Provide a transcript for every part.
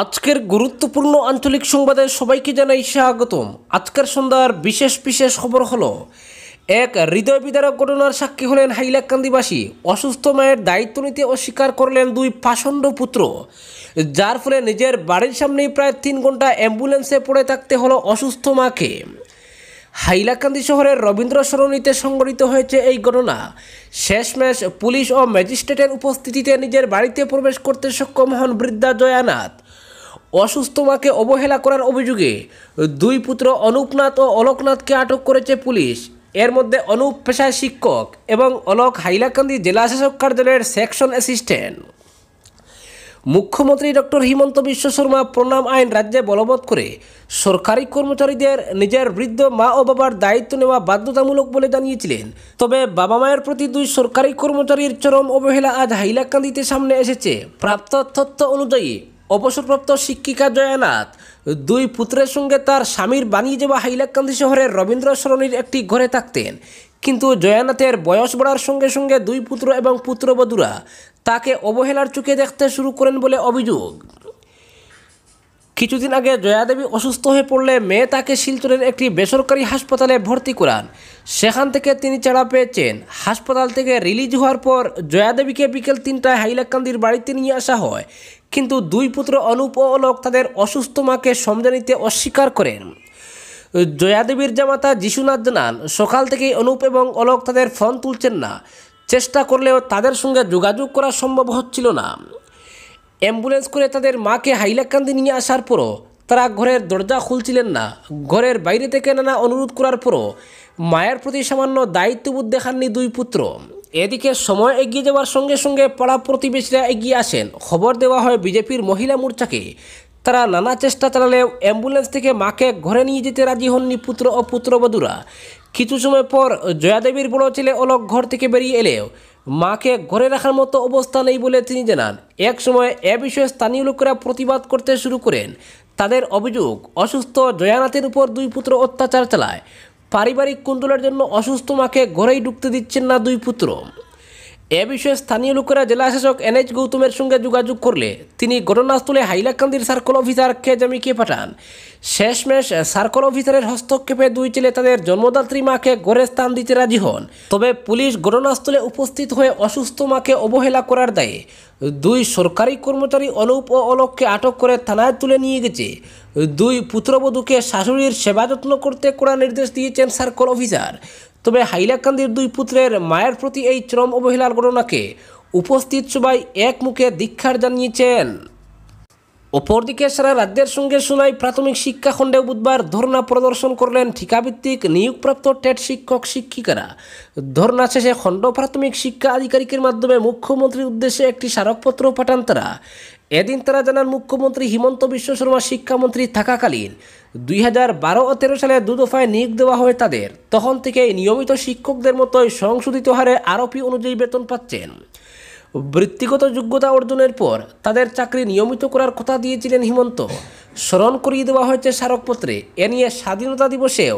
আজকের গুরুত্বপূর্ণ আঞ্চলিক সংবাদে সবাইকে জানাই স্বাগতম আজকের সন্ধ্যার বিশেষ বিশেষ খবর হলো এক হৃদয় বিদারক ঘটনার সাক্ষী হলেন হাইলাকান্দিবাসী অসুস্থ মায়ের দায়িত্ব নিতে অস্বীকার করলেন দুই পাষণ্ড পুত্র যার ফলে নিজের বাড়ির সামনেই প্রায় তিন ঘন্টা অ্যাম্বুলেন্সে পড়ে থাকতে হলো অসুস্থ মাকে হাইলাকান্দি শহরের রবীন্দ্র সরণিতে সংগঠিত হয়েছে এই ঘটনা শেষমেশ পুলিশ ও ম্যাজিস্ট্রেটের উপস্থিতিতে নিজের বাড়িতে প্রবেশ করতে সক্ষম হন বৃদ্ধা জয়ানাথ অসুস্থ মাকে অবহেলা করার অভিযোগে দুই পুত্র অনুপনাথ ও অলোকনাথকে আটক করেছে পুলিশ এর মধ্যে অনুপ পেশায় শিক্ষক এবং অলোক হাইলাকান্দি জেলা শাসক কার্যালয়ের সেকশন অ্যাসিস্ট্যান্ট মুখ্যমন্ত্রী ডক্টর হিমন্ত বিশ্ব শর্মা প্রণাম আইন রাজ্যে বলবৎ করে সরকারি কর্মচারীদের নিজের বৃদ্ধ মা ও বাবার দায়িত্ব নেওয়া বাধ্যতামূলক বলে জানিয়েছিলেন তবে বাবা মায়ের প্রতি দুই সরকারি কর্মচারীর চরম অবহেলা আজ হাইলাকান্দিতে সামনে এসেছে প্রাপ্ত তথ্য অনুযায়ী অবসরপ্রাপ্ত শিক্ষিকা জয়ানাথ দুই পুত্রের সঙ্গে তার স্বামীর বানিয়ে যাওয়া হাইলাকান্দি শহরের রবীন্দ্র সরণির একটি ঘরে থাকতেন কিন্তু জয়ানাথের বয়স বাড়ার সঙ্গে সঙ্গে দুই পুত্র এবং পুত্রবধূরা তাকে অবহেলার চোখে দেখতে শুরু করেন বলে অভিযোগ কিছুদিন আগে জয়াদেবী অসুস্থ হয়ে পড়লে মেয়ে তাকে শিলচরের একটি বেসরকারি হাসপাতালে ভর্তি করান সেখান থেকে তিনি ছাড়া পেয়েছেন হাসপাতাল থেকে রিলিজ হওয়ার পর জয়াদেবীকে বিকেল তিনটায় হাইলাকান্দির বাড়িতে নিয়ে আসা হয় কিন্তু দুই পুত্র অনুপ ও অলোক তাদের অসুস্থ মাকে সমঝে নিতে অস্বীকার করেন জয়াদেবীর জামাতা যিশুনাথ জানান সকাল থেকেই অনুপ এবং অলোক তাদের ফোন তুলছেন না চেষ্টা করলেও তাদের সঙ্গে যোগাযোগ করা সম্ভব হচ্ছিল না অ্যাম্বুলেন্স করে তাদের মাকে হাইলাকান্দি নিয়ে আসার পরও তারা ঘরের দরজা খুলছিলেন না ঘরের বাইরে থেকে নানা অনুরোধ করার পরও মায়ের প্রতি সামান্য দায়িত্ববোধ দেখাননি দুই পুত্র এদিকে সময় এগিয়ে যাওয়ার সঙ্গে সঙ্গে পাড়া প্রতিবেশীরা এগিয়ে আসেন খবর দেওয়া হয় বিজেপির মহিলা মোর্চাকে তারা নানা চেষ্টা চালালেও অ্যাম্বুলেন্স থেকে মাকে ঘরে নিয়ে যেতে রাজি হননি পুত্র ও পুত্রবধূরা কিছু সময় পর জয়াদেবীর বড় ছেলে অলক ঘর থেকে বেরিয়ে এলেও মাকে ঘরে রাখার মতো অবস্থা নেই বলে তিনি জানান এক সময় এ বিষয়ে স্থানীয় লোকেরা প্রতিবাদ করতে শুরু করেন তাদের অভিযোগ অসুস্থ জয়ানাথের উপর দুই পুত্র অত্যাচার চালায় পারিবারিক কুন্দলের জন্য অসুস্থ মাকে ঘরেই ঢুকতে দিচ্ছেন না দুই পুত্র এ বিষয়ে স্থানীয় লোকেরা জেলাশাসক এন এইচ গৌতমের সঙ্গে যোগাযোগ করলে তিনি ঘটনাস্থলে হাইলাকান্দির সার্কল অফিসার কে জামিকিয়ে পাঠান শেষমেশ সার্কল অফিসারের হস্তক্ষেপে দুই ছেলে তাদের জন্মদাত্রী মাকে ঘরে স্থান দিতে রাজি হন তবে পুলিশ ঘটনাস্থলে উপস্থিত হয়ে অসুস্থ মাকে অবহেলা করার দায়ে দুই সরকারি কর্মচারী অনুপ ও অলোককে আটক করে থানায় তুলে নিয়ে গেছে দুই পুত্রবধূকে শাশুড়ির সেবা যত্ন করতে কড়া নির্দেশ দিয়েছেন সার্কল অফিসার তবে হাইলাকান্দির দুই পুত্রের মায়ের প্রতি এই চরম অবহেলার ঘটনাকে উপস্থিত সবাই এক মুখে দীক্ষার জানিয়েছেন অপরদিকে সারা রাজ্যের সঙ্গে শুনাই প্রাথমিক শিক্ষাখণ্ডে বুধবার ধর্না প্রদর্শন করলেন ঠিকাভিত্তিক নিয়োগপ্রাপ্ত টেট শিক্ষক শিক্ষিকারা ধর্না শেষে খণ্ড প্রাথমিক শিক্ষা আধিকারিকের মাধ্যমে মুখ্যমন্ত্রীর উদ্দেশ্যে একটি স্মারকপত্র পাঠান তারা এদিন তারা জানান মুখ্যমন্ত্রী হিমন্ত বিশ্ব শর্মা শিক্ষামন্ত্রী থাকাকালীন দুই হাজার বারো ও তেরো সালে দু দফায় নিয়োগ দেওয়া হয় তাদের তখন থেকে নিয়মিত শিক্ষকদের মতোই সংশোধিত হারে আরোপি অনুযায়ী বেতন পাচ্ছেন বৃত্তিগত যোগ্যতা অর্জনের পর তাদের চাকরি নিয়মিত করার কথা দিয়েছিলেন হিমন্ত স্মরণ করিয়ে দেওয়া হয়েছে স্মারকপত্রে এ নিয়ে স্বাধীনতা দিবসেও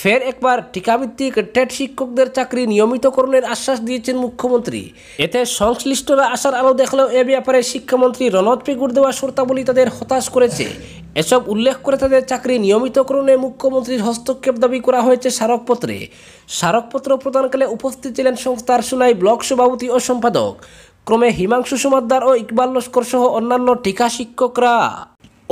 ফের একবার টিকাভিত্তিক টেট শিক্ষকদের চাকরি নিয়মিতকরণের আশ্বাস দিয়েছেন মুখ্যমন্ত্রী এতে সংশ্লিষ্টরা আসার আলো দেখলেও এ ব্যাপারে শিক্ষামন্ত্রী রণত পেগুর দেওয়া শর্তাবলী তাদের হতাশ করেছে এসব উল্লেখ করে তাদের চাকরি নিয়মিতকরণে মুখ্যমন্ত্রীর হস্তক্ষেপ দাবি করা হয়েছে স্মারকপত্রে স্মারকপত্র প্রদানকালে উপস্থিত ছিলেন সংস্থার সুনাই ব্লক সভাপতি ও সম্পাদক ক্রমে হিমাংশু সুমাদ্দার ও ইকবাল লস্কর সহ অন্যান্য টিকা শিক্ষকরা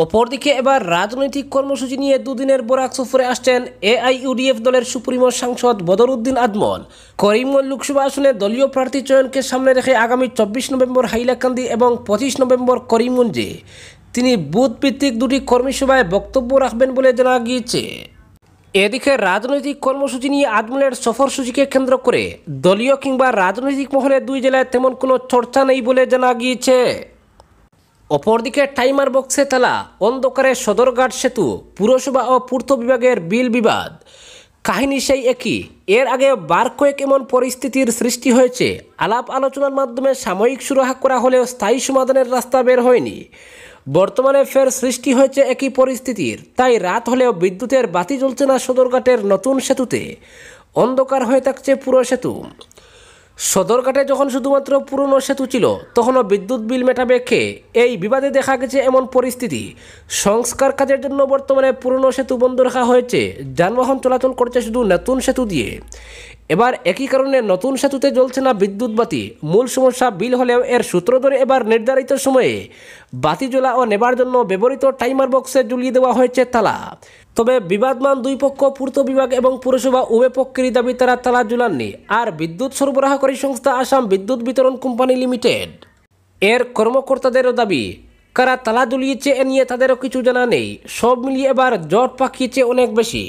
অপরদিকে এবার রাজনৈতিক কর্মসূচি নিয়ে দুদিনের বরাক সফরে আসছেন এআইইউডিএফ দলের সুপ্রিমো সাংসদ বদরউদ্দিন আজমল করিমগঞ্জ লোকসভা আসনে দলীয় প্রার্থী চয়নকে সামনে রেখে আগামী চব্বিশ নভেম্বর হাইলাকান্দি এবং পঁচিশ নভেম্বর করিমগঞ্জে তিনি বুথভিত্তিক দুটি কর্মীসভায় বক্তব্য রাখবেন বলে জানা গিয়েছে এদিকে রাজনৈতিক কর্মসূচি নিয়ে আদমলের সফরসূচিকে কেন্দ্র করে দলীয় কিংবা রাজনৈতিক মহলে দুই জেলায় তেমন কোনো চর্চা নেই বলে জানা গিয়েছে অপরদিকে টাইমার বক্সে তালা অন্ধকারে সদরঘাট সেতু পুরসভা ও পূর্ত বিভাগের বিল বিবাদ কাহিনী সেই একই এর আগে বার কয়েক এমন পরিস্থিতির সৃষ্টি হয়েছে আলাপ আলোচনার মাধ্যমে সাময়িক সুরাহা করা হলেও স্থায়ী সমাধানের রাস্তা বের হয়নি বর্তমানে ফের সৃষ্টি হয়েছে একই পরিস্থিতির তাই রাত হলেও বিদ্যুতের বাতি জ্বলছে না সদরঘাটের নতুন সেতুতে অন্ধকার হয়ে থাকছে পুরো সেতু সদরঘাটে যখন শুধুমাত্র পুরনো সেতু ছিল তখনও বিদ্যুৎ বিল মেটাবে খেয়ে এই বিবাদে দেখা গেছে এমন পরিস্থিতি সংস্কার কাজের জন্য বর্তমানে পুরনো সেতু বন্ধ রাখা হয়েছে যানবাহন চলাচল করছে শুধু নতুন সেতু দিয়ে এবার একই কারণে নতুন সেতুতে জ্বলছে না বিদ্যুৎ বাতি মূল সমস্যা বিল হলেও এর সূত্র ধরে এবার নির্ধারিত সময়ে বাতি জ্বলা ও নেবার জন্য ব্যবহৃত টাইমার বক্সে জ্বলিয়ে দেওয়া হয়েছে তালা তবে বিবাদমান দুই পক্ষ পূর্ত বিভাগ এবং পুরসভা উভয় পক্ষেরই দাবি তারা তালা জ্বলাননি আর বিদ্যুৎ সরবরাহকারী সংস্থা আসাম বিদ্যুৎ বিতরণ কোম্পানি লিমিটেড এর কর্মকর্তাদেরও দাবি কারা তালা দুলিয়েছে এ নিয়ে তাদেরও কিছু জানা নেই সব মিলিয়ে এবার জট পাকিয়েছে অনেক বেশি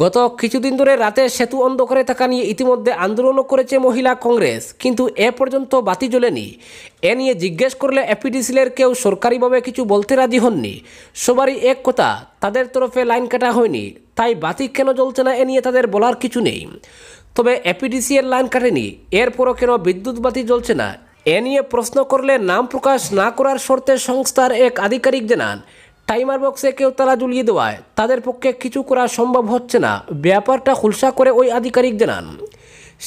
গত কিছুদিন ধরে রাতে সেতু অন্ধকারে থাকা নিয়ে ইতিমধ্যে আন্দোলনও করেছে মহিলা কংগ্রেস কিন্তু এ পর্যন্ত বাতি জ্বলেনি এ নিয়ে জিজ্ঞেস করলে এপিডিসিলের কেউ সরকারিভাবে কিছু বলতে রাজি হননি সবারই এক কথা তাদের তরফে লাইন কাটা হয়নি তাই বাতি কেন জ্বলছে না এ নিয়ে তাদের বলার কিছু নেই তবে এপিডিসি এর লাইন কাটেনি এরপরও কেন বিদ্যুৎ বাতি জ্বলছে না এ নিয়ে প্রশ্ন করলে নাম প্রকাশ না করার শর্তে সংস্থার এক আধিকারিক জানান টাইমার বক্সে কেউ তালা জুলিয়ে দেওয়ায় তাদের পক্ষে কিছু করা সম্ভব হচ্ছে না ব্যাপারটা খুলসা করে ওই আধিকারিক জানান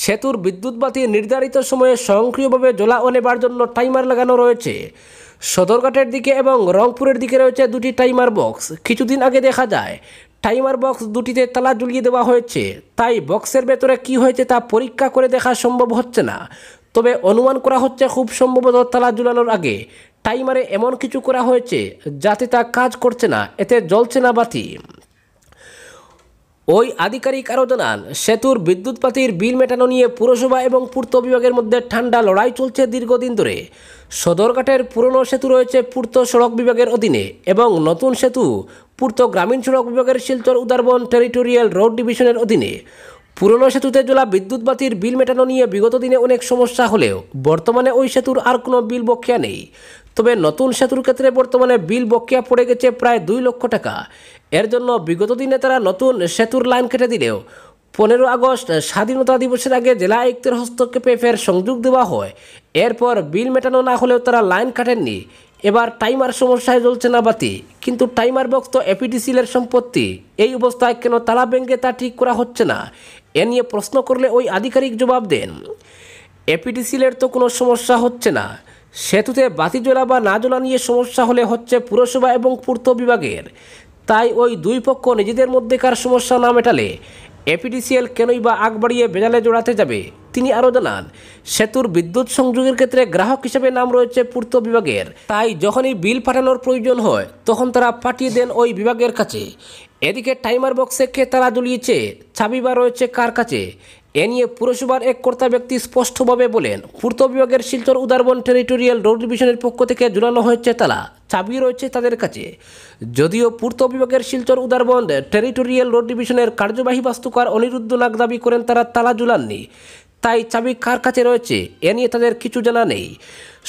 সেতুর বিদ্যুৎ বাতি নির্ধারিত সময়ে স্বয়ংক্রিয়ভাবে জ্বলা অনেবার জন্য টাইমার লাগানো রয়েছে সদরঘাটের দিকে এবং রংপুরের দিকে রয়েছে দুটি টাইমার বক্স কিছুদিন আগে দেখা যায় টাইমার বক্স দুটিতে তালা জুলিয়ে দেওয়া হয়েছে তাই বক্সের ভেতরে কি হয়েছে তা পরীক্ষা করে দেখা সম্ভব হচ্ছে না তবে অনুমান করা হচ্ছে খুব সম্ভবত তালা ঝুলানোর আগে টাইমারে এমন কিছু করা হয়েছে যাতে তা কাজ করছে না এতে জ্বলছে না বাতি ওই আধিকারিক আরও জানান সেতুর বিদ্যুৎপাতির বিল মেটানো নিয়ে পুরসভা এবং পূর্ত বিভাগের মধ্যে ঠান্ডা লড়াই চলছে দীর্ঘদিন ধরে সদরঘাটের পুরনো সেতু রয়েছে পূর্ত সড়ক বিভাগের অধীনে এবং নতুন সেতু পূর্ত গ্রামীণ সড়ক বিভাগের শিলচর উদারবন টেরিটোরিয়াল রোড ডিভিশনের অধীনে পুরনো সেতুতে জোলা বিদ্যুৎ বাতির বিল মেটানো নিয়ে বিগত দিনে অনেক সমস্যা হলেও বর্তমানে ওই সেতুর আর কোনো বিল বকেয়া নেই তবে নতুন সেতুর ক্ষেত্রে বর্তমানে বিল বকেয়া পড়ে গেছে প্রায় দুই লক্ষ টাকা এর জন্য বিগত দিনে তারা নতুন সেতুর লাইন কেটে দিলেও পনেরো আগস্ট স্বাধীনতা দিবসের আগে জেলা আয়ুক্তের হস্তক্ষেপে ফের সংযোগ দেওয়া হয় এরপর বিল মেটানো না হলেও তারা লাইন কাটেননি এবার টাইমার সমস্যায় জ্বলছে না বাতি কিন্তু টাইমার বক্স তো এপিডিসিলের e সম্পত্তি এই অবস্থায় কেন তালা ব্যাঙ্গে তা ঠিক করা হচ্ছে না এ নিয়ে প্রশ্ন করলে ওই আধিকারিক জবাব দেন এপিডিসিলের e তো কোনো সমস্যা হচ্ছে না সেতুতে বাতি জ্বলা বা না জ্বলা নিয়ে সমস্যা হলে হচ্ছে পুরসভা এবং পূর্ত বিভাগের তাই ওই দুই পক্ষ নিজেদের মধ্যেকার সমস্যা না মেটালে এপিডিসিএল কেনই বা আগ বাড়িয়ে বেজালে জোড়াতে যাবে তিনি আরও জানান সেতুর বিদ্যুৎ সংযোগের ক্ষেত্রে গ্রাহক হিসেবে নাম রয়েছে পূর্ত বিভাগের তাই যখনই বিল পাঠানোর প্রয়োজন হয় তখন তারা পাঠিয়ে দেন ওই বিভাগের কাছে এদিকে টাইমার বক্সে কে তারা ঝুলিয়েছে চাবি বা রয়েছে কার কাছে এ নিয়ে পুরসভার এক কর্তা ব্যক্তি স্পষ্টভাবে বলেন পূর্ত বিভাগের শিলচর উদারবন টেরিটোরিয়াল রোড ডিভিশনের পক্ষ থেকে জোরানো হয়েছে তালা চাবি রয়েছে তাদের কাছে যদিও পূর্ত বিভাগের শিলচর উদারবন্দ টেরিটোরিয়াল রোড ডিভিশনের কার্যবাহী বাস্তুকার অনিরুদ্ধ নাগ দাবি করেন তারা তালা জুলাননি তাই চাবি কার কাছে রয়েছে এ নিয়ে তাদের কিছু জানা নেই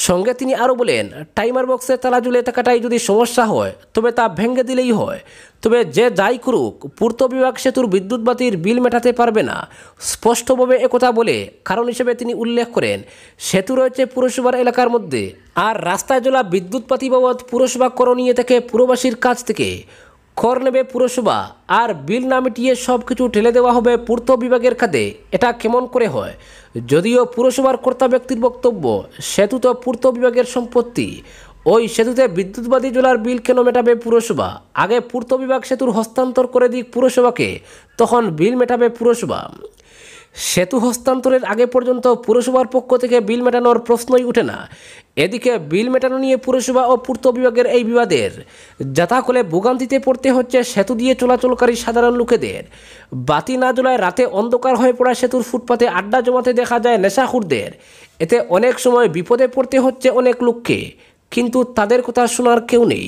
সঙ্গে তিনি আরও বলেন টাইমার বক্সে তালা জুলে থাকাটাই যদি সমস্যা হয় তবে তা ভেঙে দিলেই হয় তবে যে যাই করুক পূর্ত বিভাগ সেতুর বিদ্যুৎ বাতির বিল মেটাতে পারবে না স্পষ্টভাবে একথা বলে কারণ হিসেবে তিনি উল্লেখ করেন সেতু রয়েছে পুরসভার এলাকার মধ্যে আর রাস্তায় জলা বিদ্যুৎ বাতি বাবদ পুরসভা করণীয় থেকে পুরবাসীর কাছ থেকে কর নেবে পুরসভা আর বিল না মিটিয়ে সব কিছু ঠেলে দেওয়া হবে পূর্ত বিভাগের খাতে এটা কেমন করে হয় যদিও পুরসভার কর্তা ব্যক্তির বক্তব্য সেতু তো পূর্ত বিভাগের সম্পত্তি ওই সেতুতে বিদ্যুৎবাদী জোলার বিল কেন মেটাবে পুরসভা আগে পূর্ত বিভাগ সেতুর হস্তান্তর করে দিক পুরসভাকে তখন বিল মেটাবে পুরসভা সেতু হস্তান্তরের আগে পর্যন্ত পুরসভার পক্ষ থেকে বিল মেটানোর প্রশ্নই উঠে না এদিকে বিল মেটানো নিয়ে পুরসভা ও পূর্ত বিভাগের এই বিবাদের যাতাকলে ভোগান্তিতে পড়তে হচ্ছে সেতু দিয়ে চলাচলকারী সাধারণ লোকেদের বাতি না জ্বলায় রাতে অন্ধকার হয়ে পড়া সেতুর ফুটপাতে আড্ডা জমাতে দেখা যায় নেশাখুরদের এতে অনেক সময় বিপদে পড়তে হচ্ছে অনেক লোককে কিন্তু তাদের কথা শোনার কেউ নেই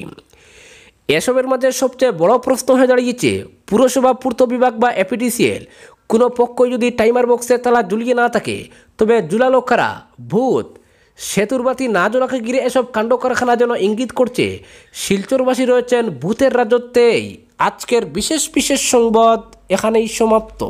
এসবের মাঝে সবচেয়ে বড় প্রশ্ন হয়ে দাঁড়িয়েছে পুরসভা পূর্ত বিভাগ বা এপিডিসিএল কোনো পক্ষ যদি টাইমার বক্সে তালা ঝুলিয়ে না থাকে তবে জুলালোকারা ভূত সেতুর বাতি না জ্বলাকে ঘিরে এসব কাণ্ড কারখানা যেন ইঙ্গিত করছে শিলচরবাসী রয়েছেন ভূতের রাজত্বেই আজকের বিশেষ বিশেষ সংবাদ এখানেই সমাপ্ত